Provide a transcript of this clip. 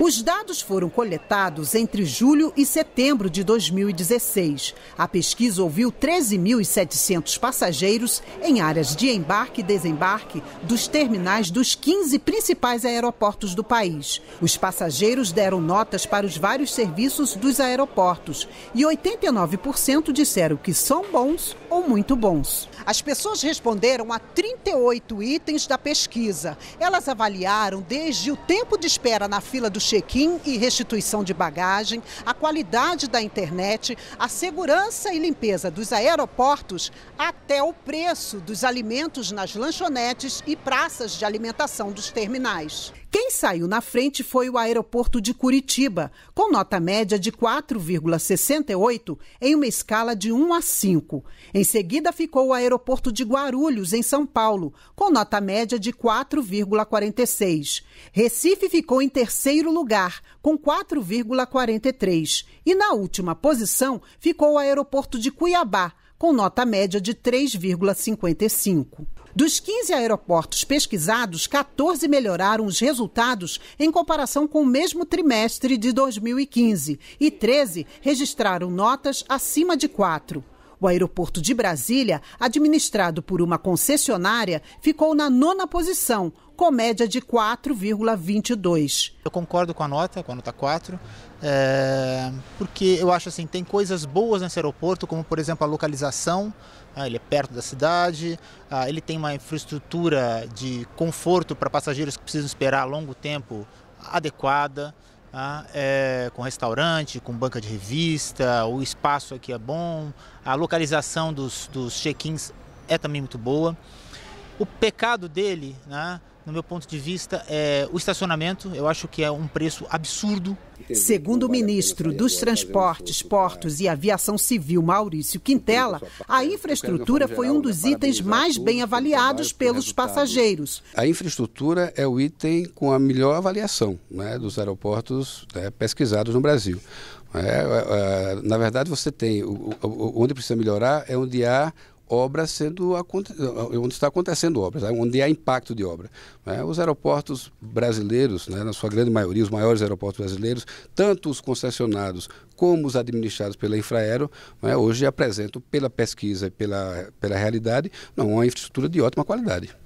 Os dados foram coletados entre julho e setembro de 2016. A pesquisa ouviu 13.700 passageiros em áreas de embarque e desembarque dos terminais dos 15 principais aeroportos do país. Os passageiros deram notas para os vários serviços dos aeroportos e 89% disseram que são bons ou muito bons. As pessoas responderam a 38 itens da pesquisa. Elas avaliaram desde o tempo de espera na fila dos check-in e restituição de bagagem, a qualidade da internet, a segurança e limpeza dos aeroportos, até o preço dos alimentos nas lanchonetes e praças de alimentação dos terminais. Quem saiu na frente foi o aeroporto de Curitiba, com nota média de 4,68 em uma escala de 1 a 5. Em seguida ficou o aeroporto de Guarulhos, em São Paulo, com nota média de 4,46. Recife ficou em terceiro lugar, com 4,43. E na última posição ficou o aeroporto de Cuiabá com nota média de 3,55. Dos 15 aeroportos pesquisados, 14 melhoraram os resultados em comparação com o mesmo trimestre de 2015 e 13 registraram notas acima de 4. O aeroporto de Brasília, administrado por uma concessionária, ficou na nona posição, com média de 4,22. Eu concordo com a nota, com a nota 4, é, porque eu acho assim, tem coisas boas nesse aeroporto, como por exemplo a localização, ah, ele é perto da cidade, ah, ele tem uma infraestrutura de conforto para passageiros que precisam esperar longo tempo adequada ah, é, com restaurante, com banca de revista, o espaço aqui é bom, a localização dos, dos check-ins é também muito boa. O pecado dele, né, no meu ponto de vista, é o estacionamento. Eu acho que é um preço absurdo. Segundo o ministro dos Transportes, Portos e Aviação Civil, Maurício Quintela, a infraestrutura foi um dos itens mais bem avaliados pelos passageiros. A infraestrutura é o item com a melhor avaliação né, dos aeroportos né, pesquisados no Brasil. É, é, é na verdade, você tem onde precisa melhorar é onde há obra sendo eh, onde está acontecendo obras, né, onde há impacto de obra. Né. Os aeroportos brasileiros, né, na sua grande maioria, os maiores aeroportos brasileiros, tanto os concessionados como os administrados pela Infraero, hoje apresentam pela pesquisa e pela, pela realidade uma infraestrutura de ótima qualidade.